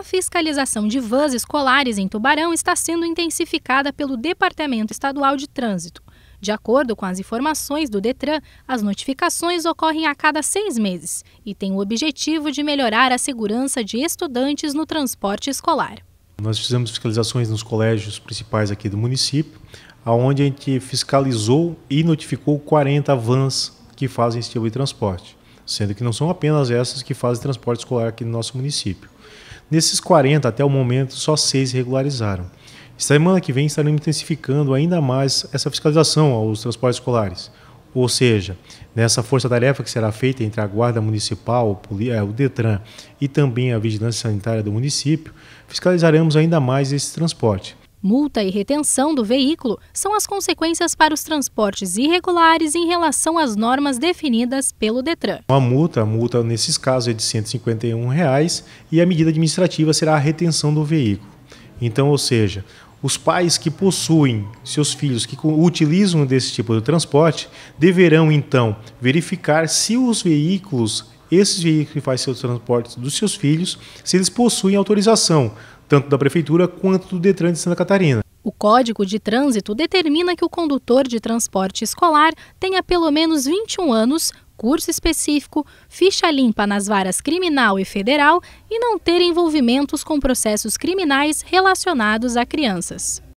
a fiscalização de vans escolares em Tubarão está sendo intensificada pelo Departamento Estadual de Trânsito. De acordo com as informações do Detran, as notificações ocorrem a cada seis meses e têm o objetivo de melhorar a segurança de estudantes no transporte escolar. Nós fizemos fiscalizações nos colégios principais aqui do município, aonde a gente fiscalizou e notificou 40 vans que fazem esse tipo de transporte, sendo que não são apenas essas que fazem transporte escolar aqui no nosso município. Desses 40, até o momento, só seis regularizaram. Semana que vem estaremos intensificando ainda mais essa fiscalização aos transportes escolares. Ou seja, nessa força-tarefa que será feita entre a Guarda Municipal, o é, Detran e também a Vigilância Sanitária do município, fiscalizaremos ainda mais esse transporte. Multa e retenção do veículo são as consequências para os transportes irregulares em relação às normas definidas pelo Detran. Uma multa, a multa nesses casos é de R$ 151 reais, e a medida administrativa será a retenção do veículo. Então, ou seja, os pais que possuem seus filhos que utilizam desse tipo de transporte deverão então verificar se os veículos esses veículos que fazem seus transportes dos seus filhos, se eles possuem autorização, tanto da Prefeitura quanto do Detran de Santa Catarina. O Código de Trânsito determina que o condutor de transporte escolar tenha pelo menos 21 anos, curso específico, ficha limpa nas varas criminal e federal e não ter envolvimentos com processos criminais relacionados a crianças.